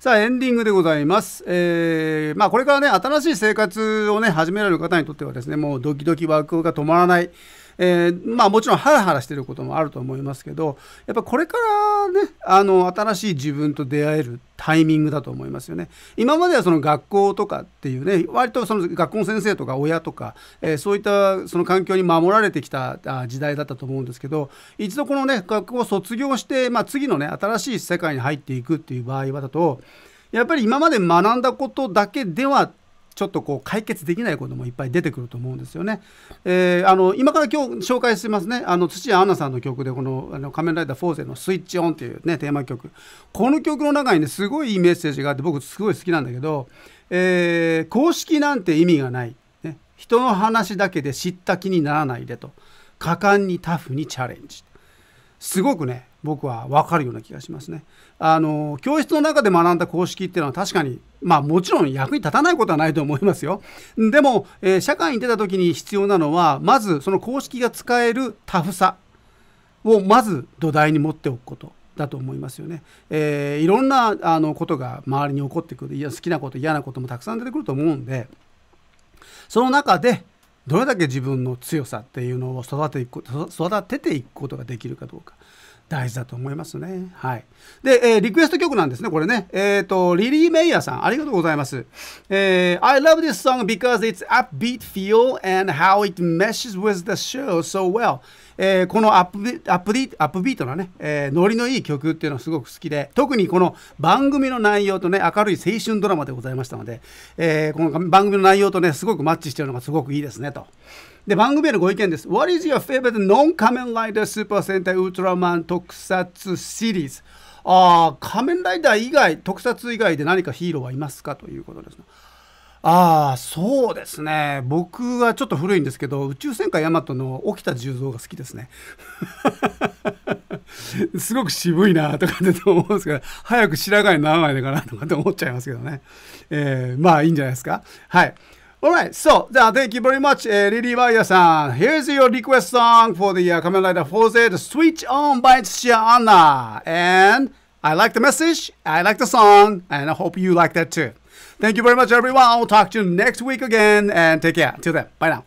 さあエンディングでございます、えーまあ、これからね新しい生活をね始められる方にとってはですねもうドキドキワークが止まらない、えー、まあもちろんハラハラしてることもあると思いますけどやっぱこれからねあの新しい自分と出会えるタイミングだと思いますよね。今まではその学校とかっていうね割とその学校の先生とか親とか、えー、そういったその環境に守られてきた時代だったと思うんですけど一度このね学校を卒業して、まあ、次のね新しい世界に入っていくっていう場合はだとやっぱり今まで学んだことだけではちょっとこう解決できないこともいっぱい出てくると思うんですよね。えー、あの今から今日紹介しますねあの土屋アンナさんの曲でこの「あの仮面ライダーフォーゼのスイッチオン」っていう、ね、テーマ曲この曲の中にねすごいいいメッセージがあって僕すごい好きなんだけど、えー、公式なんて意味がない、ね、人の話だけで知った気にならないでと果敢にタフにチャレンジすごくね僕は分かるような気がしますね。あの教室の中で学んだ公式っていうのは確かにまあもちろん役に立たないことはないと思いますよ。でも、えー、社会に出た時に必要なのは、まずその公式が使えるタフさをまず土台に持っておくこと。だと思いますよね、えー、いろんなあのことが周りに起こってくるいや好きなこと嫌なこともたくさん出てくると思うんでその中でどれだけ自分の強さっていうのを育てていく育てていくことができるかどうか大事だと思いますね。はい。で、えー、リクエスト曲なんですね、これね。えっ、ー、と、リリー・メイヤーさん、ありがとうございます。えー、I love this song because it's upbeat feel and how it meshes with the show so well. えー、このアップアップデアップビートなね、えー、ノリのいい曲っていうのはすごく好きで特にこの番組の内容とね明るい青春ドラマでございましたので、えー、この番組の内容とねすごくマッチしてるのがすごくいいですねと。で、番組へのご意見です。What is your favorite non-Kamen Rider Super s e n 特撮シリーズああ、仮面ライダー以外、特撮以外で何かヒーローはいますかということです、ね。ああそうですね僕はちょっと古いんですけど宇宙戦艦ヤマトの沖田重蔵が好きですね すごく渋いなとかって思うんですけど早く白髪にならないのかなとかって思っちゃいますけどね、えー、まあいいんじゃないですかはい Alright, so, thank you very much, Lily Wire-san. Here's your request song for the uh, Kamen Rider 4Z, Switch On by s u y a Anna. I like the message, I like the song, and I hope you like that too. Thank you very much, everyone. I'll talk to you next week again, and take care. Till then, bye now.